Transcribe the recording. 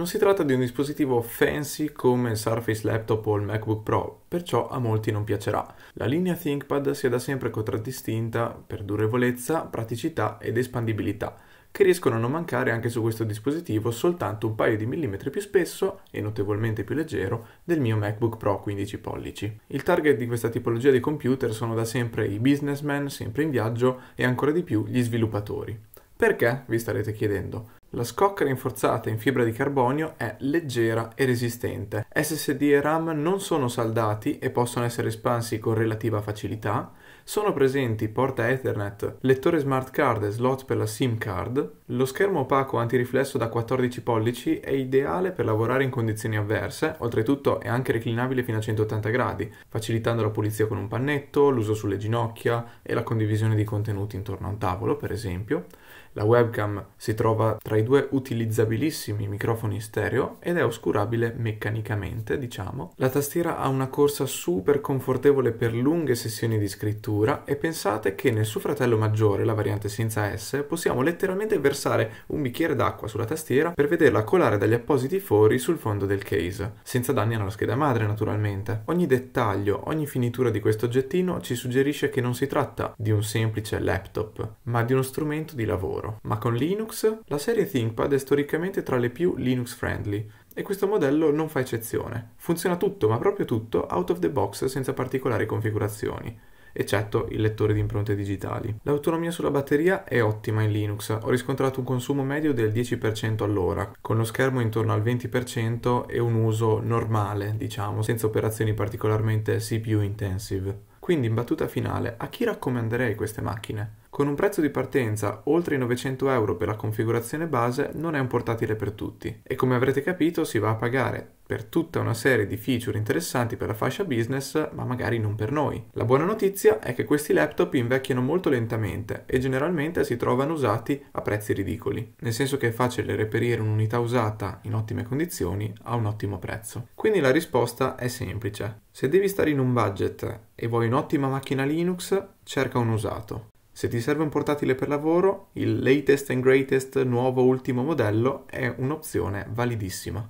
Non si tratta di un dispositivo fancy come il Surface Laptop o il MacBook Pro, perciò a molti non piacerà. La linea ThinkPad si è da sempre contraddistinta per durevolezza, praticità ed espandibilità, che riescono a non mancare anche su questo dispositivo soltanto un paio di millimetri più spesso e notevolmente più leggero del mio MacBook Pro 15 pollici. Il target di questa tipologia di computer sono da sempre i businessmen, sempre in viaggio e ancora di più gli sviluppatori. Perché? Vi starete chiedendo. La scocca rinforzata in fibra di carbonio è leggera e resistente. SSD e RAM non sono saldati e possono essere espansi con relativa facilità. Sono presenti porta Ethernet, lettore smart card e slot per la SIM card. Lo schermo opaco antiriflesso da 14 pollici è ideale per lavorare in condizioni avverse, oltretutto è anche reclinabile fino a 180 gradi, facilitando la pulizia con un pannetto, l'uso sulle ginocchia e la condivisione di contenuti intorno a un tavolo, per esempio. La webcam si trova tra i due utilizzabilissimi microfoni stereo ed è oscurabile meccanicamente, diciamo. La tastiera ha una corsa super confortevole per lunghe sessioni di scrittura e pensate che nel suo fratello maggiore, la variante senza S, possiamo letteralmente versare un bicchiere d'acqua sulla tastiera per vederla colare dagli appositi fori sul fondo del case, senza danni alla scheda madre naturalmente. Ogni dettaglio, ogni finitura di questo oggettino ci suggerisce che non si tratta di un semplice laptop, ma di uno strumento di lavoro lavoro. Ma con Linux, la serie ThinkPad è storicamente tra le più Linux friendly e questo modello non fa eccezione. Funziona tutto, ma proprio tutto, out of the box senza particolari configurazioni eccetto il lettore di impronte digitali. L'autonomia sulla batteria è ottima in Linux, ho riscontrato un consumo medio del 10% all'ora, con lo schermo intorno al 20% e un uso normale, diciamo, senza operazioni particolarmente CPU intensive. Quindi in battuta finale, a chi raccomanderei queste macchine? Con un prezzo di partenza oltre i 900 euro per la configurazione base non è un portatile per tutti e come avrete capito si va a pagare per tutta una serie di feature interessanti per la fascia business, ma magari non per noi. La buona notizia è che questi laptop invecchiano molto lentamente e generalmente si trovano usati a prezzi ridicoli, nel senso che è facile reperire un'unità usata in ottime condizioni a un ottimo prezzo. Quindi la risposta è semplice. Se devi stare in un budget e vuoi un'ottima macchina Linux, cerca un usato se ti serve un portatile per lavoro, il latest and greatest nuovo ultimo modello è un'opzione validissima.